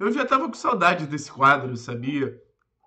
Eu já estava com saudade desse quadro, sabia?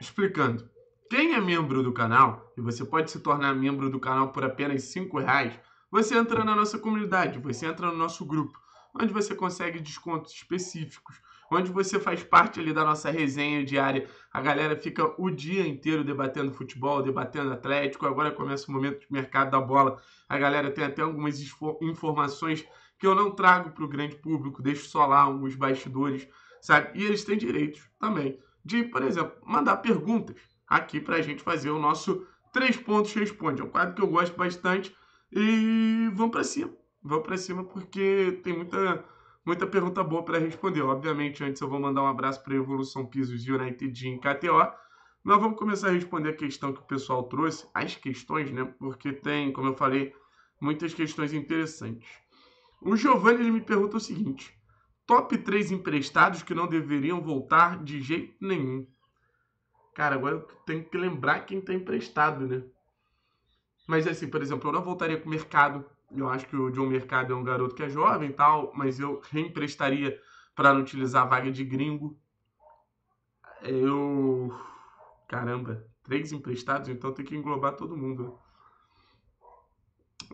Explicando. Quem é membro do canal, e você pode se tornar membro do canal por apenas R$ reais, você entra na nossa comunidade, você entra no nosso grupo, onde você consegue descontos específicos, onde você faz parte ali da nossa resenha diária. A galera fica o dia inteiro debatendo futebol, debatendo Atlético. Agora começa o momento de mercado da bola. A galera tem até algumas informações que eu não trago para o grande público, deixo só lá alguns bastidores sabe? E eles têm direitos também de, por exemplo, mandar perguntas aqui para a gente fazer o nosso Três Pontos Responde. É um quadro que eu gosto bastante e vamos para cima. Vamos para cima porque tem muita, muita pergunta boa para responder. Obviamente, antes eu vou mandar um abraço para Evolução Pisos United em KTO. Nós vamos começar a responder a questão que o pessoal trouxe, as questões, né? Porque tem, como eu falei, muitas questões interessantes. O Giovanni ele me pergunta o seguinte: Top 3 emprestados que não deveriam voltar de jeito nenhum. Cara, agora eu tenho que lembrar quem está emprestado, né? Mas assim, por exemplo, eu não voltaria com o mercado. Eu acho que o John Mercado é um garoto que é jovem e tal, mas eu reemprestaria para não utilizar a vaga de gringo. Eu. Caramba, três emprestados, então tem que englobar todo mundo. Né?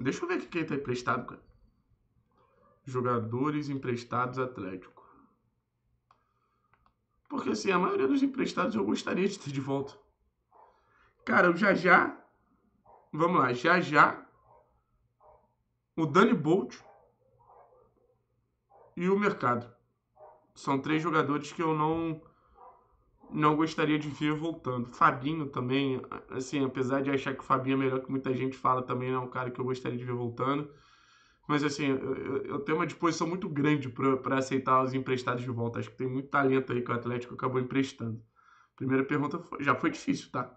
Deixa eu ver quem está emprestado, cara jogadores emprestados Atlético. Porque assim, a maioria dos emprestados eu gostaria de ter de volta. Cara, já já. Vamos lá, já já. O Dani Bolt e o Mercado. São três jogadores que eu não não gostaria de ver voltando. Fabinho também, assim, apesar de achar que o Fabinho é melhor que muita gente fala, também não é um cara que eu gostaria de ver voltando. Mas assim, eu, eu tenho uma disposição muito grande para aceitar os emprestados de volta. Acho que tem muito talento aí que o Atlético acabou emprestando. Primeira pergunta foi, já foi difícil, tá?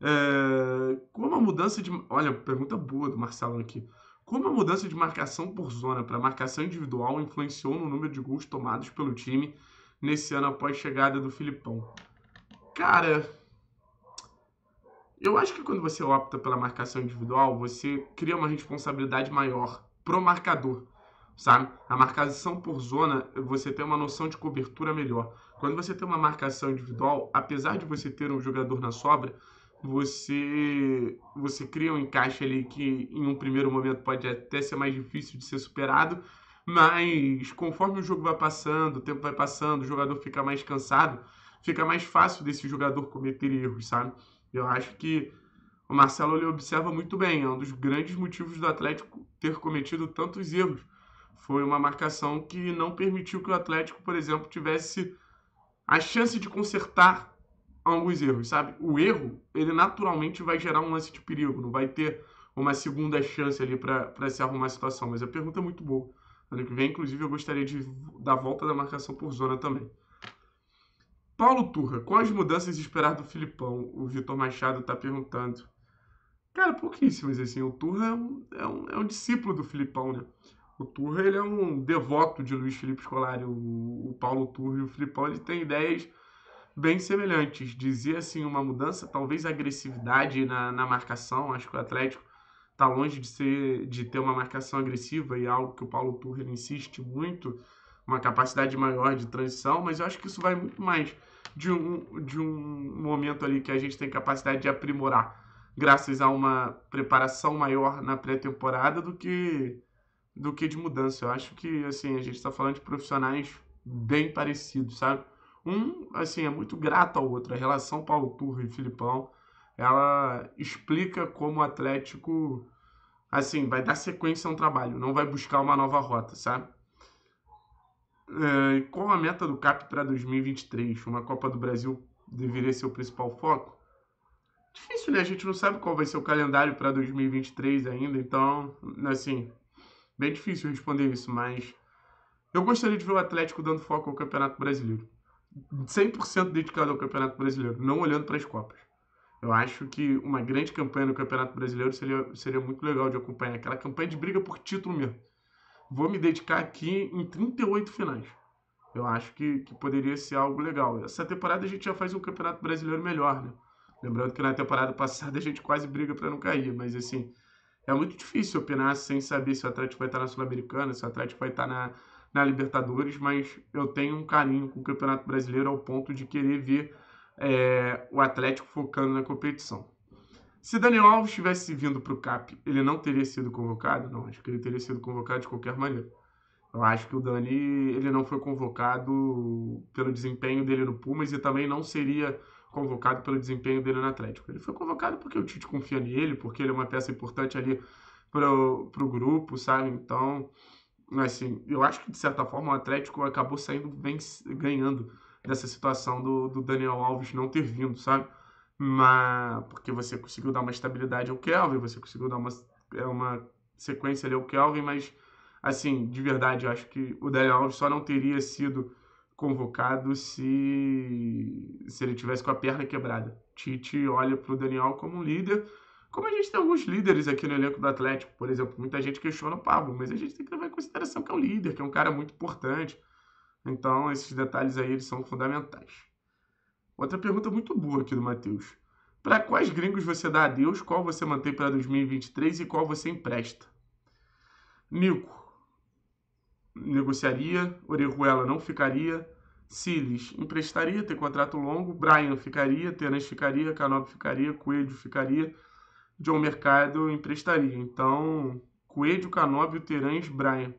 É, como a mudança de. Olha, pergunta boa do Marcelo aqui. Como a mudança de marcação por zona para marcação individual influenciou no número de gols tomados pelo time nesse ano após a chegada do Filipão? Cara, eu acho que quando você opta pela marcação individual, você cria uma responsabilidade maior pro marcador, sabe? A marcação por zona, você tem uma noção de cobertura melhor. Quando você tem uma marcação individual, apesar de você ter um jogador na sobra, você você cria um encaixe ali que em um primeiro momento pode até ser mais difícil de ser superado, mas conforme o jogo vai passando, o tempo vai passando, o jogador fica mais cansado, fica mais fácil desse jogador cometer erros, sabe? Eu acho que o Marcelo ele observa muito bem, é um dos grandes motivos do Atlético ter cometido tantos erros. Foi uma marcação que não permitiu que o Atlético, por exemplo, tivesse a chance de consertar alguns erros, sabe? O erro, ele naturalmente vai gerar um lance de perigo, não vai ter uma segunda chance ali para se arrumar a situação. Mas a pergunta é muito boa. Ano que vem, inclusive, eu gostaria de dar volta da marcação por zona também. Paulo Turra, quais mudanças esperar do Filipão? O Vitor Machado está perguntando. Cara, pouquíssimas, assim. O Turra é um, é um, é um discípulo do Filipão, né? O Turra, ele é um devoto de Luiz Felipe Scolari. O, o Paulo Turra e o Filipão, ele tem ideias bem semelhantes. Dizia, assim, uma mudança, talvez agressividade na, na marcação. Acho que o Atlético tá longe de, ser, de ter uma marcação agressiva e algo que o Paulo Turra insiste muito, uma capacidade maior de transição, mas eu acho que isso vai muito mais de um, de um momento ali que a gente tem capacidade de aprimorar graças a uma preparação maior na pré-temporada do que do que de mudança. Eu acho que assim a gente está falando de profissionais bem parecidos, sabe? Um assim é muito grato ao outro. A relação Paulo Turro e Filipão, ela explica como o Atlético assim vai dar sequência a um trabalho, não vai buscar uma nova rota, sabe? É, qual a meta do CAP para 2023? Uma Copa do Brasil deveria ser o principal foco? Difícil, né? A gente não sabe qual vai ser o calendário para 2023 ainda, então, assim, bem difícil responder isso, mas eu gostaria de ver o Atlético dando foco ao Campeonato Brasileiro. 100% dedicado ao Campeonato Brasileiro, não olhando para as Copas. Eu acho que uma grande campanha no Campeonato Brasileiro seria, seria muito legal de acompanhar. Aquela campanha de briga por título mesmo. Vou me dedicar aqui em 38 finais. Eu acho que, que poderia ser algo legal. Essa temporada a gente já faz um Campeonato Brasileiro melhor, né? Lembrando que na temporada passada a gente quase briga para não cair, mas assim, é muito difícil opinar sem saber se o Atlético vai estar na Sul-Americana, se o Atlético vai estar na, na Libertadores, mas eu tenho um carinho com o Campeonato Brasileiro ao ponto de querer ver é, o Atlético focando na competição. Se Daniel Alves tivesse vindo para o CAP, ele não teria sido convocado? Não, acho que ele teria sido convocado de qualquer maneira. Eu acho que o Dani ele não foi convocado pelo desempenho dele no Pumas e também não seria convocado pelo desempenho dele no Atlético. Ele foi convocado porque o Tite confia nele, porque ele é uma peça importante ali para o grupo, sabe? Então, assim, eu acho que de certa forma o Atlético acabou saindo bem, ganhando dessa situação do, do Daniel Alves não ter vindo, sabe? Mas, porque você conseguiu dar uma estabilidade ao Kelvin, você conseguiu dar uma, é, uma sequência ali ao Kelvin, mas, assim, de verdade, eu acho que o Daniel Alves só não teria sido convocado se, se ele tivesse com a perna quebrada. Tite olha para o Daniel como um líder, como a gente tem alguns líderes aqui no elenco do Atlético, por exemplo, muita gente questiona o Pablo, mas a gente tem que levar em consideração que é um líder, que é um cara muito importante. Então, esses detalhes aí eles são fundamentais. Outra pergunta muito boa aqui do Matheus. Para quais gringos você dá adeus, qual você mantém para 2023 e qual você empresta? Nico, negociaria, Orejuela não ficaria, Silis emprestaria, ter contrato longo, Brian ficaria, Terence ficaria, Canop ficaria, Coelho ficaria, John Mercado emprestaria. Então, Coelho, Canóbio, Terence, Brian.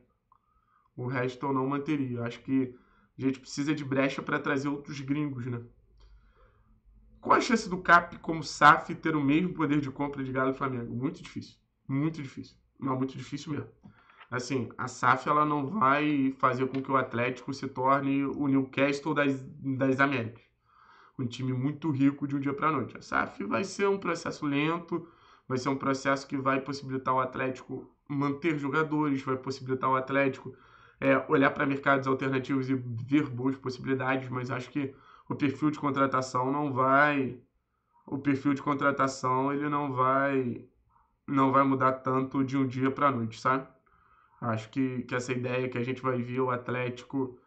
O resto eu não manteria. Acho que a gente precisa de brecha para trazer outros gringos, né? Qual a chance do CAP como SAF ter o mesmo poder de compra de Galo e Flamengo? Muito difícil. Muito difícil. Não, muito difícil mesmo assim, a SAF ela não vai fazer com que o Atlético se torne o Newcastle das, das Américas. Um time muito rico de um dia para a noite. A SAF vai ser um processo lento, vai ser um processo que vai possibilitar o Atlético manter jogadores, vai possibilitar o Atlético é, olhar para mercados alternativos e ver boas possibilidades, mas acho que o perfil de contratação não vai. O perfil de contratação ele não vai não vai mudar tanto de um dia para noite, sabe? Acho que, que essa ideia que a gente vai ver o Atlético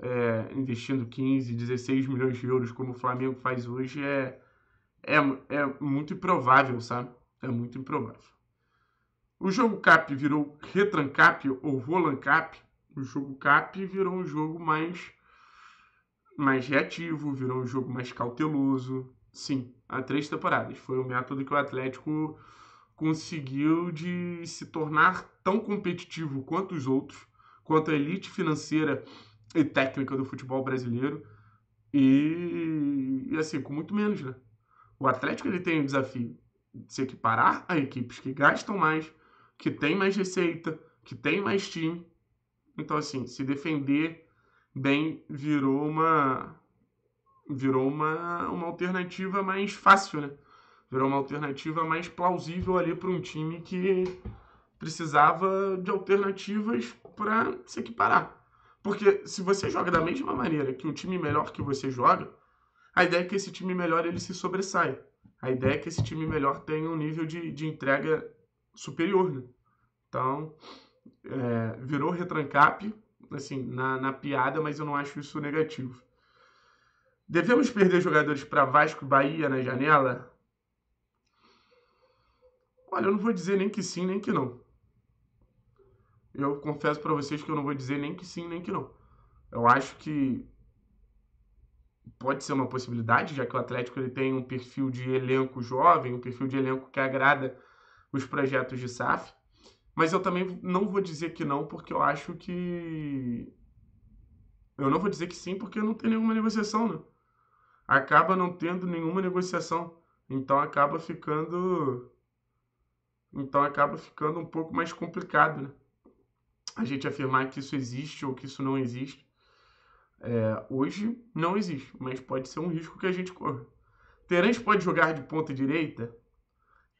é, investindo 15, 16 milhões de euros, como o Flamengo faz hoje, é, é, é muito improvável, sabe? É muito improvável. O jogo CAP virou retrancap ou volancap. O jogo CAP virou um jogo mais, mais reativo, virou um jogo mais cauteloso. Sim, há três temporadas. Foi o método que o Atlético conseguiu de se tornar tão competitivo quanto os outros, quanto a elite financeira e técnica do futebol brasileiro e, e assim, com muito menos, né? O Atlético ele tem o desafio de se equiparar a equipes que gastam mais, que têm mais receita, que têm mais time. Então assim, se defender bem virou uma virou uma, uma alternativa mais fácil, né? Virou uma alternativa mais plausível ali para um time que precisava de alternativas para se equiparar. Porque se você joga da mesma maneira que o time melhor que você joga, a ideia é que esse time melhor ele se sobressaia. A ideia é que esse time melhor tenha um nível de, de entrega superior. Né? Então, é, virou retrancape, assim, na, na piada, mas eu não acho isso negativo. Devemos perder jogadores para Vasco Bahia na janela? Olha, eu não vou dizer nem que sim, nem que não. Eu confesso para vocês que eu não vou dizer nem que sim, nem que não. Eu acho que pode ser uma possibilidade, já que o Atlético ele tem um perfil de elenco jovem, um perfil de elenco que agrada os projetos de SAF. Mas eu também não vou dizer que não, porque eu acho que. Eu não vou dizer que sim, porque não tem nenhuma negociação, né? Acaba não tendo nenhuma negociação. Então acaba ficando então acaba ficando um pouco mais complicado né? a gente afirmar que isso existe ou que isso não existe. É, hoje não existe, mas pode ser um risco que a gente corra. Terence pode jogar de ponta direita?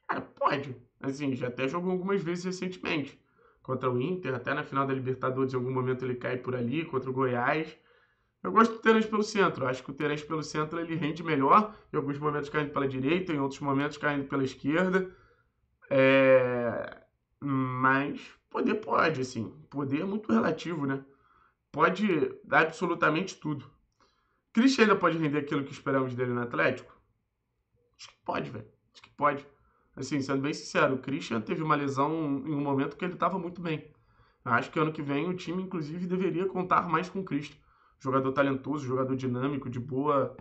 Cara, pode. Assim, já até jogou algumas vezes recentemente. Contra o Inter, até na final da Libertadores, em algum momento ele cai por ali, contra o Goiás. Eu gosto do Terence pelo centro. Acho que o Terence pelo centro ele rende melhor, em alguns momentos caindo pela direita, em outros momentos caindo pela esquerda. É, mas poder pode, assim. Poder é muito relativo, né? Pode dar absolutamente tudo. Christian ainda pode render aquilo que esperamos dele no Atlético? Acho que pode, velho. Acho que pode. Assim, sendo bem sincero, o Christian teve uma lesão em um momento que ele estava muito bem. Eu acho que ano que vem o time, inclusive, deveria contar mais com o Christian. Jogador talentoso, jogador dinâmico, de boa,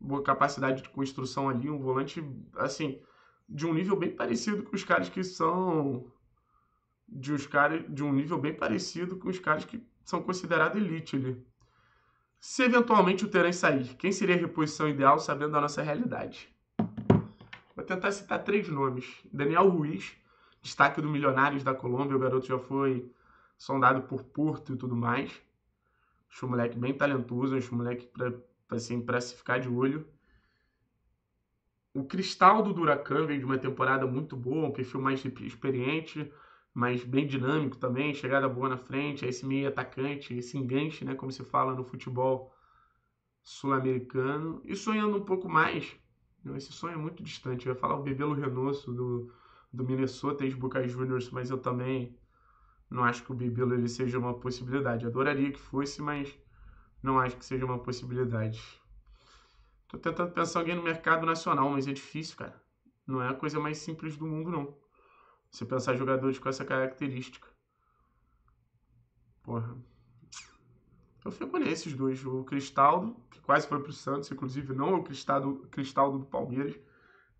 boa capacidade de construção ali, um volante, assim, de um nível bem parecido com os caras que são de uns caras de um nível bem parecido com os caras que são considerados elite ali. Se eventualmente o Teran sair, quem seria a reposição ideal sabendo da nossa realidade? Vou tentar citar três nomes. Daniel Ruiz, destaque do Milionários da Colômbia, o garoto já foi sondado por Porto e tudo mais. Acho um moleque bem talentoso, acho um moleque para assim, pra se ficar de olho o cristal do Duracan vem de uma temporada muito boa, um perfil mais experiente, mas bem dinâmico também, chegada boa na frente, esse meio atacante, esse enganche, né, como se fala no futebol sul-americano. E sonhando um pouco mais, né, esse sonho é muito distante, eu ia falar o Bebelo Renosso do, do Minnesota e Boca Juniors, mas eu também não acho que o Bebelo ele seja uma possibilidade. Adoraria que fosse, mas não acho que seja uma possibilidade. Tô tentando pensar alguém no mercado nacional, mas é difícil, cara. Não é a coisa mais simples do mundo, não. Você pensar jogadores com essa característica. Porra. Eu fico nesses dois. O Cristaldo, que quase foi pro Santos, inclusive não é o Cristaldo, Cristaldo do Palmeiras,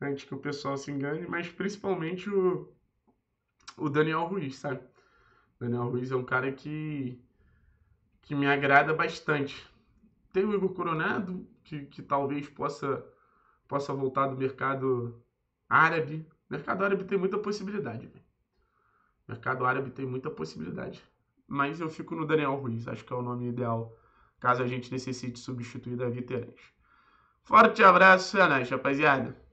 antes né, que o pessoal se engane, mas principalmente o, o Daniel Ruiz, sabe? O Daniel Ruiz é um cara que, que me agrada bastante tem o Igor Coronado, que, que talvez possa, possa voltar do mercado árabe. Mercado árabe tem muita possibilidade. Mercado árabe tem muita possibilidade. Mas eu fico no Daniel Ruiz, acho que é o nome ideal, caso a gente necessite substituir Davi Terence. Forte abraço, é nóis, rapaziada.